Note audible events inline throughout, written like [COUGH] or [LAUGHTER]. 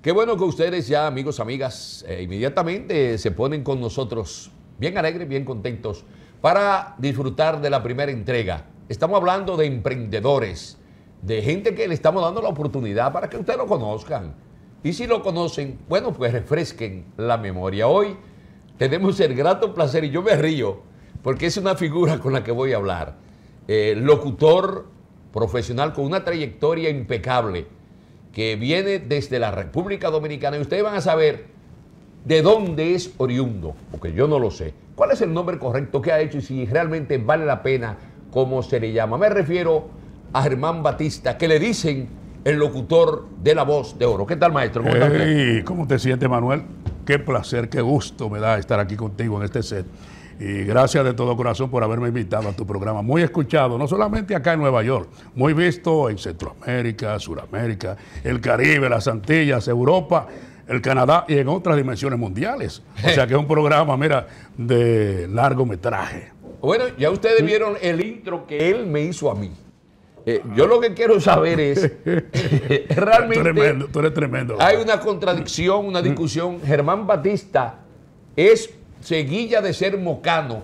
Qué bueno que ustedes ya, amigos, amigas, eh, inmediatamente se ponen con nosotros bien alegres, bien contentos, para disfrutar de la primera entrega. Estamos hablando de emprendedores, de gente que le estamos dando la oportunidad para que ustedes lo conozcan. Y si lo conocen, bueno, pues refresquen la memoria. Hoy tenemos el grato placer, y yo me río, porque es una figura con la que voy a hablar. Eh, locutor profesional con una trayectoria impecable que viene desde la República Dominicana y ustedes van a saber de dónde es oriundo, porque yo no lo sé. ¿Cuál es el nombre correcto que ha hecho y si realmente vale la pena cómo se le llama? Me refiero a Germán Batista, que le dicen el locutor de La Voz de Oro. ¿Qué tal, maestro? ¿Cómo, ¿Cómo te sientes, Manuel? Qué placer, qué gusto me da estar aquí contigo en este set. Y gracias de todo corazón por haberme invitado a tu programa, muy escuchado, no solamente acá en Nueva York, muy visto en Centroamérica, Suramérica, el Caribe, las Antillas, Europa, el Canadá y en otras dimensiones mundiales. O sea que es un programa, mira, de largometraje. Bueno, ya ustedes vieron el intro que él me hizo a mí. Eh, yo lo que quiero saber es, [LAUGHS] realmente... tremendo, tú eres tremendo. Hay una contradicción, una discusión. Germán Batista es seguilla de ser mocano,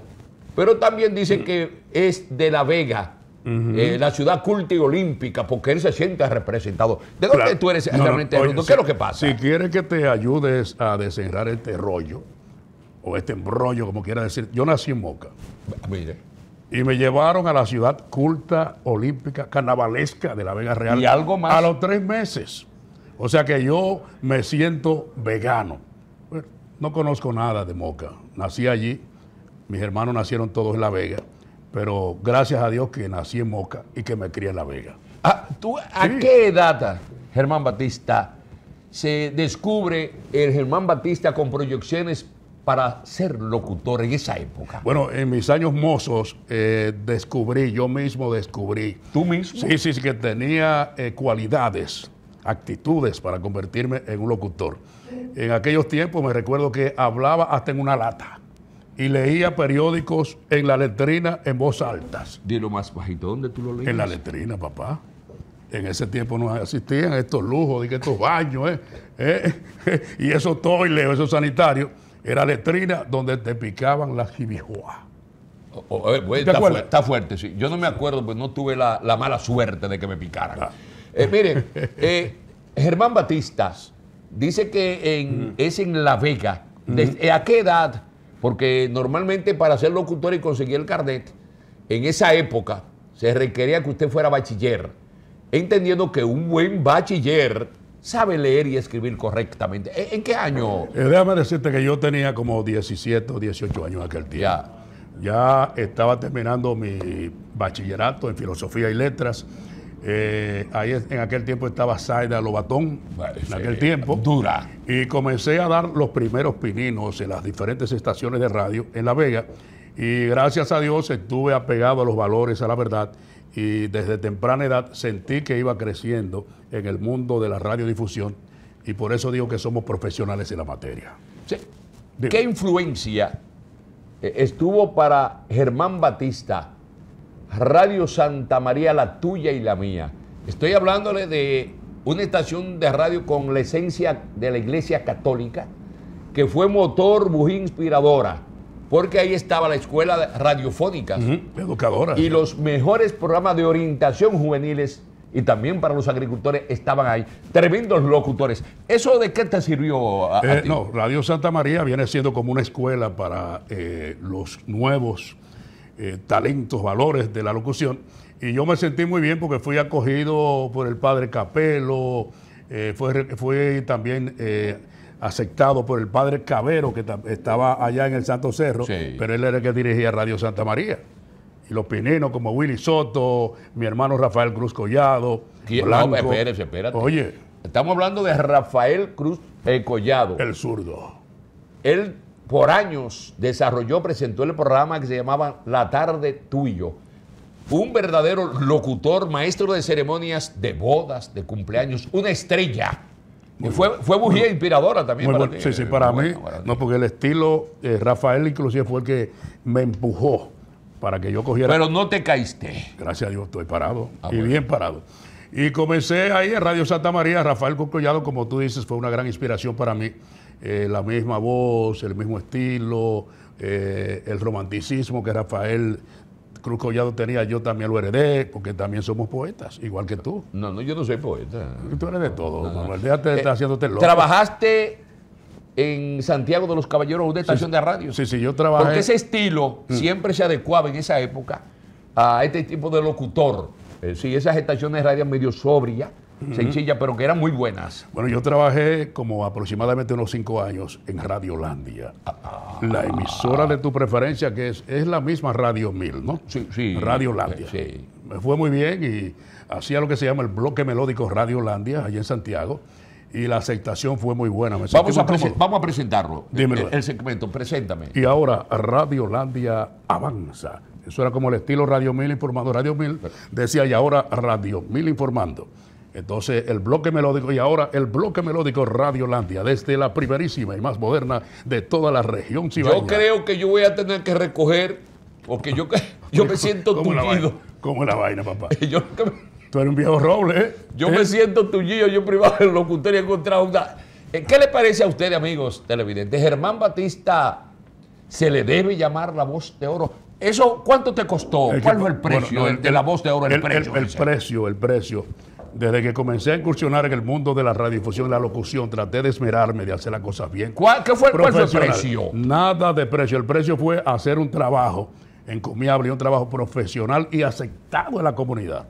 pero también dice que es de La Vega. Eh, la ciudad culta y olímpica, porque él se siente representado. ¿De dónde tú eres realmente? ¿Qué es lo que pasa? Si quieres que te ayudes a desenredar este rollo, o este embrollo, como quiera decir, yo nací en Moca. Mire. Y me llevaron a la ciudad culta, olímpica, carnavalesca de la Vega Real. Y algo más. A los tres meses. O sea que yo me siento vegano. No conozco nada de Moca. Nací allí, mis hermanos nacieron todos en La Vega, pero gracias a Dios que nací en Moca y que me crié en La Vega. Ah, ¿tú, ¿A qué edad, Germán Batista, se descubre el Germán Batista con proyecciones para ser locutor en esa época? Bueno, en mis años mozos eh, descubrí, yo mismo descubrí. ¿Tú mismo? Sí, sí, que tenía eh, cualidades, actitudes para convertirme en un locutor en aquellos tiempos me recuerdo que hablaba hasta en una lata y leía periódicos en la letrina en voz alta. Dilo más bajito, ¿dónde tú lo leías? En la letrina, papá. En ese tiempo no existían estos lujos, que estos baños, eh, eh, [LAUGHS] y esos toiles, esos sanitarios. Era letrina donde te picaban las jibijoas. Pues, está, fuerte, sí. Yo no me acuerdo, pues no tuve la, mala suerte de que me picaran. Ah. Eh, Miren, [LAUGHS] eh, Germán Batistas, Dice que es en La Vega. ¿A qué edad? Porque normalmente para ser locutor y conseguir el carnet, en esa época se requería que usted fuera bachiller, entendiendo que un buen bachiller sabe leer y escribir correctamente. ¿En, qué año? Eh, déjame decirte que yo tenía como 17 o 18 años aquel día. ya estaba terminando mi bachillerato en filosofía y letras eh, ahí en aquel tiempo estaba Zayda Lobatón, en aquel tiempo. Dura. Y comencé a dar los primeros pininos en las diferentes estaciones de radio en La Vega. Y gracias a Dios estuve apegado a los valores, a la verdad. Y desde temprana edad sentí que iba creciendo en el mundo de la radiodifusión. Y por eso digo que somos profesionales en la materia. Sí. ¿Qué influencia eh, estuvo para Germán Batista? Radio Santa María, la tuya y la mía. Estoy hablándole de una estación de radio con la esencia de la Iglesia Católica, que fue motor, muy inspiradora, porque ahí estaba la escuela radiofónica. educadora. Y los mejores programas de orientación juveniles y también para los agricultores estaban ahí. Tremendos locutores. ¿Eso de qué te sirvió? Eh, ti? No, Radio Santa María viene siendo como una escuela para eh, los nuevos eh, talentos, valores de la locución. Y yo me sentí muy bien porque fui acogido por el padre Capelo, eh, fui fue, fue, también eh, aceptado por el padre Cabero, que estaba allá en el Santo Cerro, pero él era el que dirigía Radio Santa María. Y los pininos como Willy Soto, mi hermano Rafael Cruz Collado. Oye. Estamos hablando de Rafael Cruz Collado. El zurdo. Él por años desarrolló, presentó el programa que se llamaba La tarde tuyo. Un verdadero locutor, maestro de ceremonias de bodas, de cumpleaños, una estrella. fue, fue bujía inspiradora también. para Sí, sí, para mí. no, porque el estilo, eh, Rafael inclusive fue el que me empujó para que yo cogiera. Pero no te caíste. Gracias a Dios, estoy parado. Ah, y bien parado. Y comencé ahí en Radio Santa María. Rafael Concollado, como tú dices, fue una gran inspiración para mí eh, la misma voz, el mismo estilo, eh, el romanticismo que Rafael Cruz Collado tenía, yo también lo heredé, porque también somos poetas, igual que tú. No, no, yo no soy poeta. Tú eres de todo, Manuel, déjate eh, haciéndote loco. Trabajaste en Santiago de los Caballeros, una estación de radio. Sí, sí, yo trabajé. Porque ese estilo mm. siempre se adecuaba en esa época a este tipo de locutor. sí, esas estaciones de radio medio sobrias, sencilla pero que eran muy buenas. Bueno, yo trabajé como aproximadamente unos cinco años en Radiolandia, ah, la emisora de tu preferencia, que es, es la misma Radio 1000, ¿no? Sí, sí. Radiolandia. Sí. Me fue muy bien y hacía lo que se llama el bloque melódico Radio Radiolandia, allá en Santiago y la aceptación fue muy buena. vamos, a presentarlo. El, el, segmento, preséntame. Y ahora, Radiolandia avanza. Eso era como el estilo Radio mil informando. Radio 1000 decía, y ahora Radio mil informando. Entonces, el bloque melódico y ahora el bloque melódico Radio Radiolandia, desde la primerísima y más moderna de toda la región Yo creo que yo voy a tener que recoger, porque yo, yo me [LAUGHS] siento tullido. ¿Cómo la vaina, papá? [LAUGHS] Tú eres un viejo roble, ¿eh? Yo me ¿Eh? siento tullido, yo privado lo que usted he encontrado eh, ¿Qué le parece a ustedes, amigos televidentes? Germán Batista se le debe llamar la voz de oro. ¿Eso cuánto te costó? ¿Cuál fue el precio de la voz de oro? El, precio, el precio, el precio. Desde que comencé a incursionar en el mundo de la radiodifusión y la locución, traté de esmerarme, de hacer las cosas bien. ¿Cuál, qué fue, fue el precio? Nada de precio. El precio fue hacer un trabajo encomiable y un trabajo profesional y aceptado en la comunidad.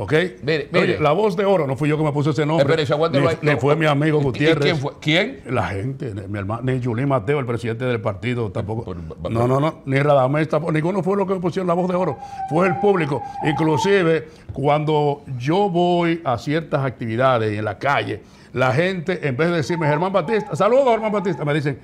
¿Ok? Mire, la voz de oro, no fui yo que me puse ese nombre. Espere, fue mi amigo Gutiérrez. ¿Quién fue? ¿Quién? La gente, mi hermano, ni Mateo, el presidente del partido, tampoco. no, no, no, ni Radamés tampoco. Ninguno fue lo que me pusieron la voz de oro. Fue el público. Inclusive, cuando yo voy a ciertas actividades en la calle, la gente, en vez de decirme Germán Batista, saludos Germán Batista, me dicen,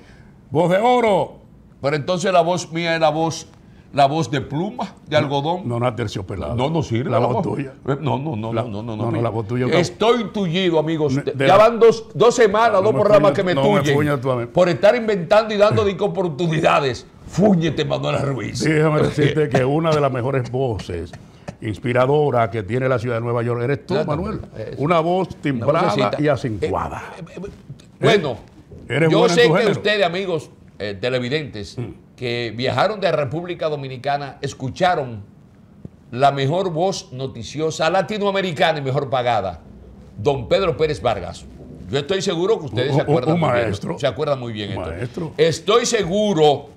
voz de oro. Pero entonces la voz mía es la voz la voz de pluma, de algodón. No, no, terciopelado. No, no sirve. La, voz tuya. Eh, no, no, no, no, no, no, no, la voz tuya. Estoy tullido, amigos. ya van dos, dos semanas, dos programas que me tullen. por estar inventando y dando de [LAUGHS] oportunidades. Fúñete, Manuela Ruiz. Déjame [LAUGHS] decirte que una de las mejores voces inspiradora que tiene la ciudad de Nueva York eres tú, Manuel. una voz timbrada y acentuada. Eh, eh, bueno. yo sé que ustedes, amigos, eh, televidentes mm. que viajaron de República Dominicana escucharon la mejor voz noticiosa latinoamericana y mejor pagada, don Pedro Pérez Vargas. Yo estoy seguro que ustedes se acuerdan muy bien. Se acuerdan muy bien. Estoy seguro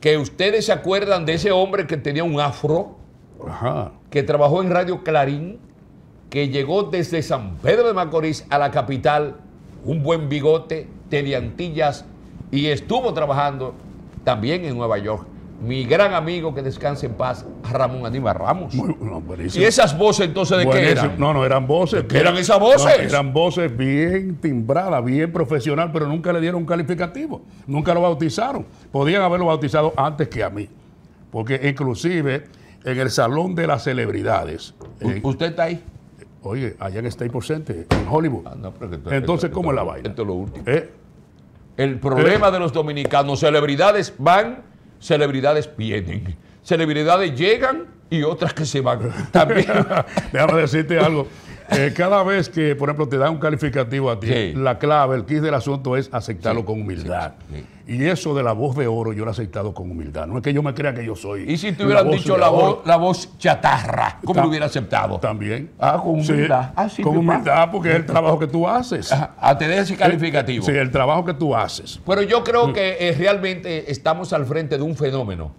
que ustedes se acuerdan de ese hombre que tenía un afro, que trabajó en Radio Clarín, que llegó desde San Pedro de Macorís a la capital, un buen bigote, teleantillas, y estuvo trabajando también en Nueva York. Mi gran amigo que descanse en paz, Ramón Aníbal Ramos. ¿Y esas voces entonces de qué eran? No, no, eran voces. eran esas voces? eran voces bien timbradas, bien profesional, pero nunca le dieron un calificativo. Nunca lo bautizaron. Podían haberlo bautizado antes que a mí. Porque inclusive en el Salón de las Celebridades. ¿Usted está ahí? Oye, allá en State Center, en Hollywood. Ah, entonces, ¿cómo es la vaina? Esto es lo último. Eh, el problema de los dominicanos, celebridades van, celebridades vienen. Celebridades llegan y otras que se van. [LAUGHS] También. Déjame decirte algo. Eh, cada vez que, por ejemplo, te dan un calificativo a ti, la clave, el kit del asunto es aceptarlo con humildad. y eso de la voz de oro yo lo he aceptado con humildad. No es que yo me crea que yo soy. ¿Y si te hubieran dicho la voz, la voz chatarra? ¿Cómo lo hubiera aceptado? También. Ah, con humildad. Ah, con humildad porque es el trabajo que tú haces. a ah, te ese eh, calificativo. Sí, el trabajo que tú haces. Pero yo creo mm. que eh, realmente estamos al frente de un fenómeno.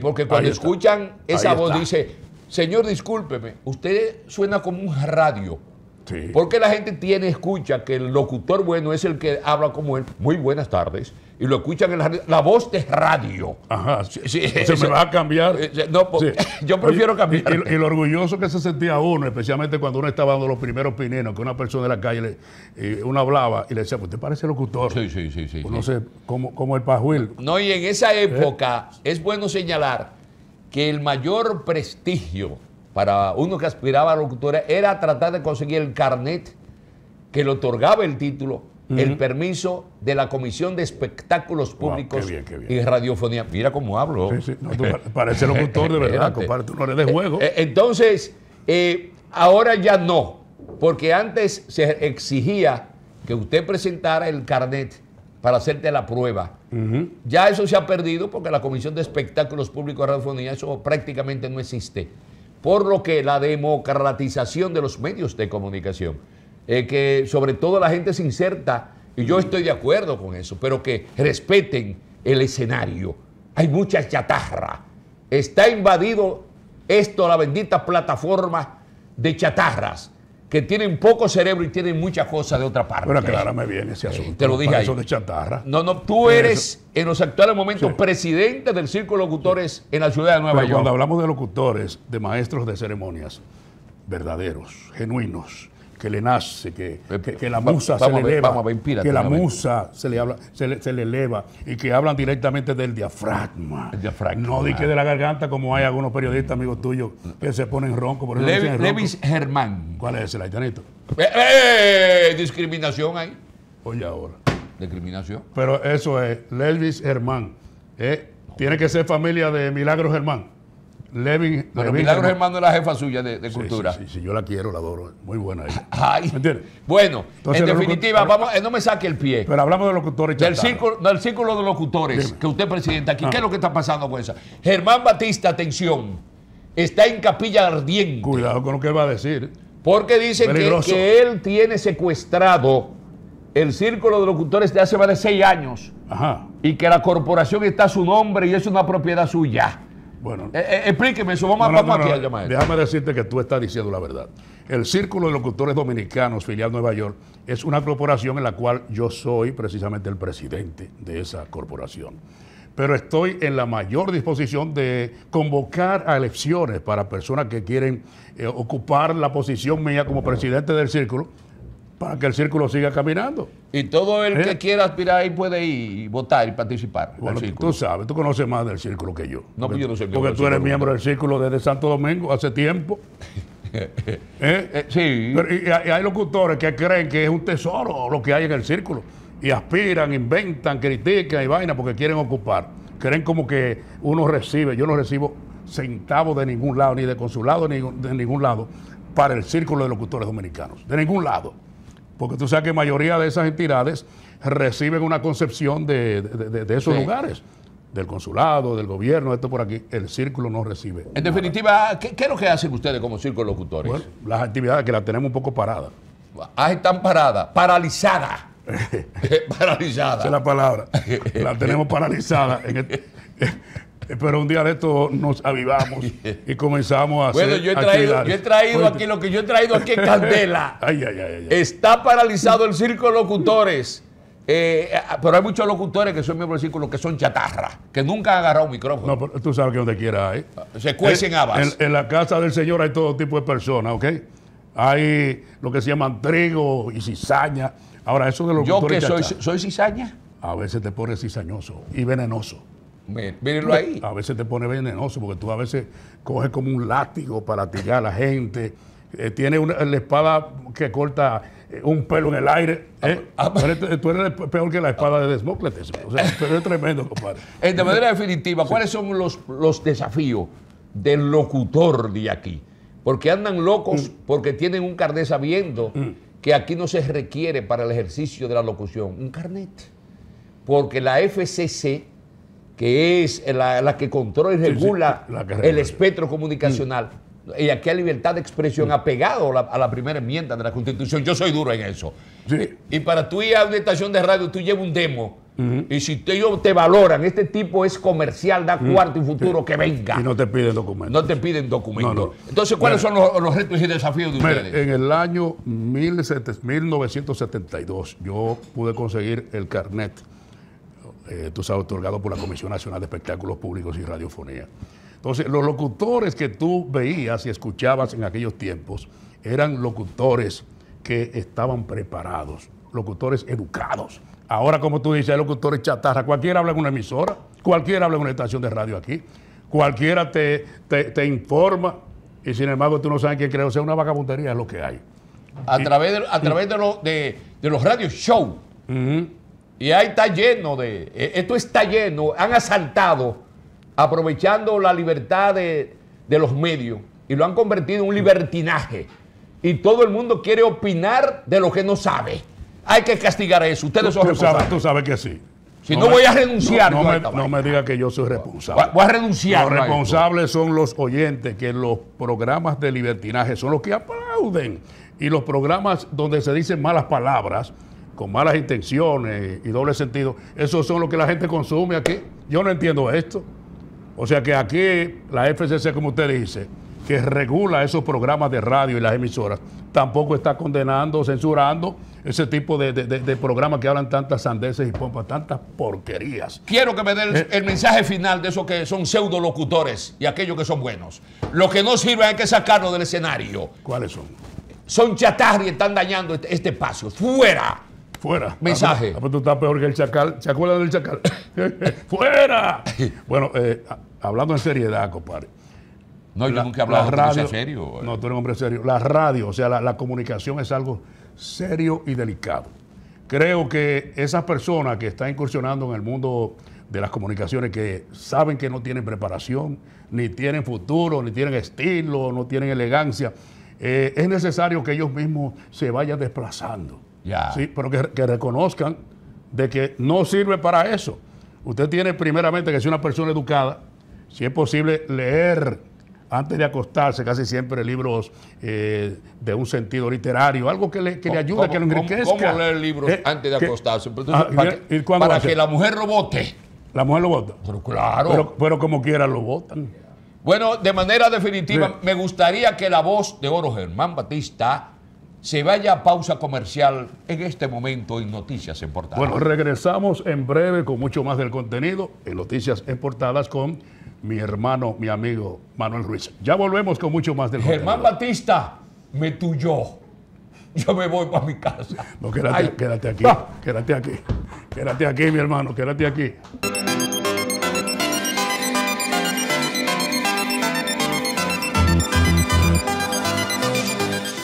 porque cuando escuchan esa voz dice, Señor, discúlpeme, usted suena como un radio. Sí. Porque la gente tiene, escucha que el locutor bueno es el que habla como él. Muy buenas tardes. Y lo escuchan en la, voz de radio. Ajá. se me va a cambiar. Eh, eh, no, pues, [LAUGHS] yo prefiero cambiar. Y, lo orgulloso que se sentía uno, especialmente cuando uno estaba dando los primeros pinenos, que una persona de la calle, eh, uno hablaba y le decía, pues te parece locutor. Sí, sí, sí. sí pues, no sé, como, el pajuil. No, y en esa época es bueno señalar que el mayor prestigio para uno que aspiraba a la era tratar de conseguir el carnet que le otorgaba el título, el permiso de la Comisión de Espectáculos Públicos y Radiofonía. Mira cómo hablo. Sí, [LAUGHS] parece locutor de verdad, compadre, tú no le de juego. Eh, eh, entonces, eh, ahora ya no, porque antes se exigía que usted presentara el carnet para hacerte la prueba. Ya eso se ha perdido porque la Comisión de Espectáculos Públicos de Radiofonía, eso prácticamente no existe. Por lo que la democratización de los medios de comunicación, eh, que sobre todo la gente se inserta, y yo estoy de acuerdo con eso, pero que respeten el escenario. Hay mucha chatarra. Está invadido esto, la bendita plataforma de chatarras que tienen poco cerebro y tienen muchas cosas de otra parte. Pero aclárame bien ese eh, asunto. Te lo dije Eso de chatarra. No, no, tú eh, eres en los actuales momentos presidente del Círculo Locutores en la ciudad de Nueva York. Cuando hablamos de locutores, de maestros de ceremonias, verdaderos, genuinos, que le nace, que, la musa se le eleva, que la musa se le, habla, se le, eleva y que hablan directamente del diafragma. No de que de la garganta como hay algunos periodistas amigos tuyos que se ponen ronco Por ronco. Levis Germán. ¿Cuál es el haitianito? Eh, eh, discriminación ahí. Oye ahora. Discriminación. Pero eso es, Levis Germán. Eh, tiene que ser familia de Milagro Germán. Levin. Bueno, Levin Milagros hermano es la jefa suya de, cultura. Sí, sí, yo la quiero, la adoro. Muy buena ella. [LAUGHS] Ay. ¿Me entiendes? Bueno, en definitiva, vamos, eh, no me saque el pie. Pero hablamos de locutores del círculo, del círculo de locutores que usted presidenta aquí. ¿Qué ah. es lo que está pasando con Germán Batista, atención, está en capilla ardiente. Cuidado con lo que él va a decir. Porque dice que, que, él tiene secuestrado el círculo de locutores de hace más de seis años. Ajá. Y que la corporación está a su nombre y es una propiedad suya. Bueno, eh, eh, explíqueme eso, vamos, Déjame decirte que tú estás diciendo la verdad. El Círculo de Locutores Dominicanos, filial Nueva York, es una corporación en la cual yo soy precisamente el presidente de esa corporación. Pero estoy en la mayor disposición de convocar a elecciones para personas que quieren eh, ocupar la posición mía como presidente del Círculo para que el círculo siga caminando. Y todo el que ¿Eh? quiera aspirar ahí puede ir, y votar y participar. Bueno, tú sabes, tú conoces más del círculo que yo. No, porque, yo no sé Porque tú eres miembro del círculo desde Santo Domingo hace tiempo. [LAUGHS] ¿Eh? Eh, sí. y, hay locutores que creen que es un tesoro lo que hay en el círculo. Y aspiran, inventan, critican y vaina porque quieren ocupar. Creen como que uno recibe, yo no recibo centavos de ningún lado, ni de consulado, ni de ningún lado, para el círculo de locutores dominicanos. De ningún lado porque tú sabes que mayoría de esas entidades reciben una concepción de, esos lugares, del consulado, del gobierno, esto por aquí, el círculo no recibe. En definitiva, ¿qué, es lo que hacen ustedes como círculo locutores? las actividades que las tenemos un poco paradas. Ah, están paradas, paralizadas. [LAUGHS] [LAUGHS] Paralizadas. Esa es la palabra. [LAUGHS] La tenemos paralizada. En el, este- pero un día de esto nos avivamos [LAUGHS] y comenzamos a hacer. Bueno, yo he traído, aquí lo que yo he traído aquí en [LAUGHS] Candela. ay, ay, ay, Está paralizado el circo de locutores. Eh, eh, pero hay muchos locutores que son miembros del círculo que son chatarra, que nunca han agarrado un micrófono. No, pero tú sabes que donde quiera hay. Ah, se cuecen habas. En, la casa del Señor hay todo tipo de personas, ¿ok? Hay lo que se llaman trigo y cizaña. Ahora, eso de los Yo que soy, soy cizaña. A veces te pones cizañoso y venenoso mírenlo ahí. A veces te pone venenoso porque tú a veces coges como un látigo para tirar a la gente. Eh, tiene una, la espada que corta eh, un pelo en el aire. Ah, ¿eh? ah, tú, eres, peor que la espada de Desmócrates. O sea, tremendo, compadre. [LAUGHS] De manera definitiva, ¿cuáles son los, desafíos del locutor de aquí? Porque andan locos, mm. porque tienen un carnet sabiendo mm. que aquí no se requiere para el ejercicio de la locución un carnet. Porque la FCC que es la, que controla y regula el espectro comunicacional. Mm. Y aquí hay libertad de expresión mm. apegado a la, primera enmienda de la Constitución. Yo soy duro en eso. Y, para tú ir a una estación de radio, tú llevas un demo. Mm-hmm. Y si ellos te valoran, este tipo es comercial, da mm-hmm. cuarto y futuro, que venga. Y no te piden documentos. No te piden documentos. Entonces, ¿cuáles son los, retos y desafíos de ustedes? En el año 1972 yo pude conseguir el carnet eh, tú sabes, otorgado por la Comisión Nacional de Espectáculos Públicos y Radiofonía. Entonces, los locutores que tú veías y escuchabas en aquellos tiempos eran locutores que estaban preparados, locutores educados. Ahora, como tú dices, hay locutores chatarra. Cualquiera habla en una emisora, cualquiera habla en una estación de radio aquí, cualquiera te, informa y sin embargo tú no sabes qué creo. O sea, una vagabundería es lo que hay. A través de, a través de, de, los radio show. Y ahí está lleno de, e, esto está lleno, han asaltado, aprovechando la libertad de, los medios y lo han convertido en un libertinaje. Y todo el mundo quiere opinar de lo que no sabe. Hay que castigar eso. Ustedes son tú sabes, tú sabes que sí. Si no, voy a renunciar. No, me, no me, diga que yo soy responsable. Voy a renunciar. Los responsables son los oyentes, que los programas de libertinaje son los que aplauden. Y los programas donde se dicen malas palabras con malas intenciones y doble sentido, eso son lo que la gente consume aquí. Yo no entiendo esto. O sea que aquí la FCC, como usted dice, que regula esos programas de radio y las emisoras, tampoco está condenando, censurando ese tipo de, programas que hablan tantas sandeces y pompas, tantas porquerías. Quiero que me den eh. el, mensaje final de esos que son pseudolocutores y aquellos que son buenos. Lo que no sirve hay que sacarlo del escenario. ¿Cuáles son? Son chatarría, y están dañando este, este espacio. ¡Fuera! Fuera. Mensaje. Ah, pero tú estás peor que el chacal. ¿Se acuerdan del chacal? [LAUGHS] ¡Fuera! bueno, eh, hablando en seriedad, compadre. No, nunca he hablado radio, de serio. Eh. No, tú eres un hombre serio. La radio, o sea, la, comunicación es algo serio y delicado. Creo que esas personas que están incursionando en el mundo de las comunicaciones que saben que no tienen preparación, ni tienen futuro, ni tienen estilo, no tienen elegancia, eh, es necesario que ellos mismos se vayan desplazando pero que, reconozcan de que no sirve para eso. Usted tiene primeramente que ser una persona educada, si es posible leer antes de acostarse, casi siempre libros eh, de un sentido literario, algo que le, que le ayude, que lo enriquezca. ¿Cómo, leer libros eh, antes de acostarse? Ah, para, que, la mujer lo vote. La mujer lo vota. Pero claro. Pero, como quiera lo votan. Bueno, de manera definitiva, me gustaría que la voz de Oro Germán Batista se vaya a pausa comercial en este momento en Noticias en Bueno, regresamos en breve con mucho más del contenido en Noticias en con mi hermano, mi amigo Manuel Ruiz. Ya volvemos con mucho más del Germán Batista me tuyó. Yo me voy para mi casa. No, quédate, quédate aquí, quédate aquí. Quédate aquí, mi hermano, quédate aquí.